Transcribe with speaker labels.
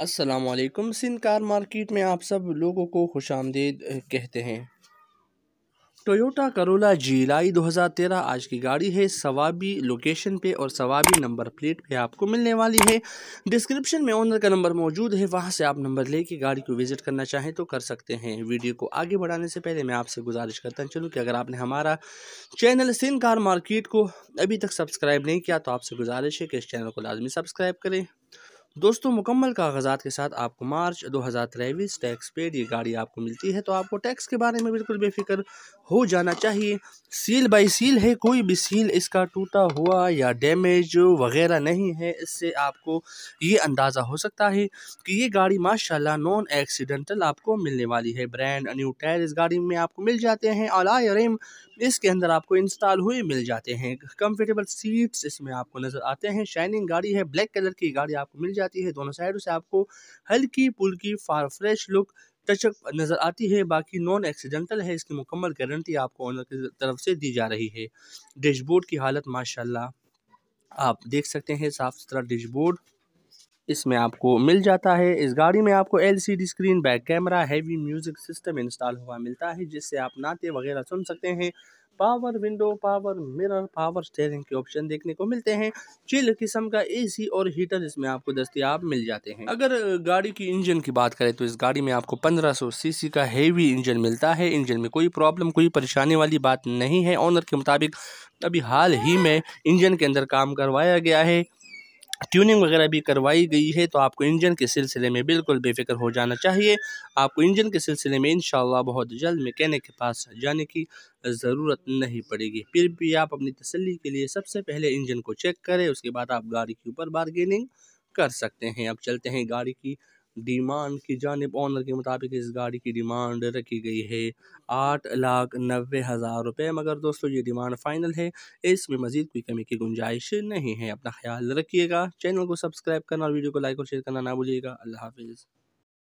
Speaker 1: असलकम Sindh car market में आप सब लोगों को खुश आमदेद कहते हैं टोयोटा करोला जीलाई 2013 आज की गाड़ी है सवाबी लोकेशन पे और सवाबी नंबर प्लेट पे आपको मिलने वाली है डिस्क्रिप्शन में ओनर का नंबर मौजूद है वहाँ से आप नंबर लेके गाड़ी को विज़िट करना चाहें तो कर सकते हैं वीडियो को आगे बढ़ाने से पहले मैं आपसे गुजारिश करता चलूँ कि अगर आपने हमारा चैनल सिंध कार मार्केट को अभी तक सब्सक्राइब नहीं किया तो आपसे गुजारिश है कि इस चैनल को लाजमी सब्सक्राइब करें दोस्तों मुकम्मल कागजात के साथ आपको मार्च दो हज़ार तेईस टैक्स पेड ये गाड़ी आपको मिलती है तो आपको टैक्स के बारे में बिल्कुल बेफिक्र हो जाना चाहिए सील बाई सील है कोई भी सील इसका टूटा हुआ या डैमेज वगैरह नहीं है इससे आपको ये अंदाज़ा हो सकता है कि ये गाड़ी माशाल्लाह नॉन एक्सीडेंटल आपको मिलने वाली है ब्रांड न्यू टायर इस गाड़ी में आपको मिल जाते हैं अलाय रेम इसके अंदर आपको इंस्टॉल हुए मिल जाते हैं कम्फर्टेबल सीट्स इसमें आपको नज़र आते हैं शाइनिंग गाड़ी है ब्लैक कलर की गाड़ी आपको मिल जाती जाती है दोनों साइड से आपको हल्की पुल्की फार फ्रेश लुक टचअप नज़र आती है बाकी नॉन एक्सीडेंटल है इसकी मुकम्मल गारंटी आपको ऑनर की तरफ से दी जा रही है डैशबोर्ड की हालत माशाल्लाह आप देख सकते हैं साफ़ सुथरा डैशबोर्ड इसमें आपको मिल जाता है इस गाड़ी में आपको LCD screen back camera heavy music system install हुआ मिलता है जिससे आप नाते वगैरह सुन सकते हैं power window power mirror power steering के ऑप्शन देखने को मिलते हैं चिल किस्म का एसी और हीटर इसमें आपको दस्तियाब मिल जाते हैं अगर गाड़ी की इंजन की बात करें तो इस गाड़ी में आपको 1500 सीसी का हेवी इंजन मिलता है इंजन में कोई प्रॉब्लम कोई परेशानी वाली बात नहीं है ऑनर के मुताबिक अभी हाल ही में इंजन के अंदर काम करवाया गया है ट्यूनिंग वगैरह भी करवाई गई है तो आपको इंजन के सिलसिले में बिल्कुल बेफिक्र हो जाना चाहिए आपको इंजन के सिलसिले में इन बहुत जल्द मैकेनिक के पास जाने की ज़रूरत नहीं पड़ेगी फिर भी आप अपनी तसली के लिए सबसे पहले इंजन को चेक करें उसके बाद आप गाड़ी के ऊपर बारगेनिंग कर सकते हैं अब चलते हैं गाड़ी की डिमांड की जानब ऑनर के मुताबिक इस गाड़ी की डिमांड रखी गई है आठ लाख नबे हज़ार रुपये मगर दोस्तों ये डिमांड फाइनल है इसमें मज़ीद कोई कमी की गुंजाइश नहीं है अपना ख्याल रखिएगा चैनल को सब्सक्राइब करना और वीडियो को लाइक और शेयर करना ना भूलिएगा अल्लाह हाफिज़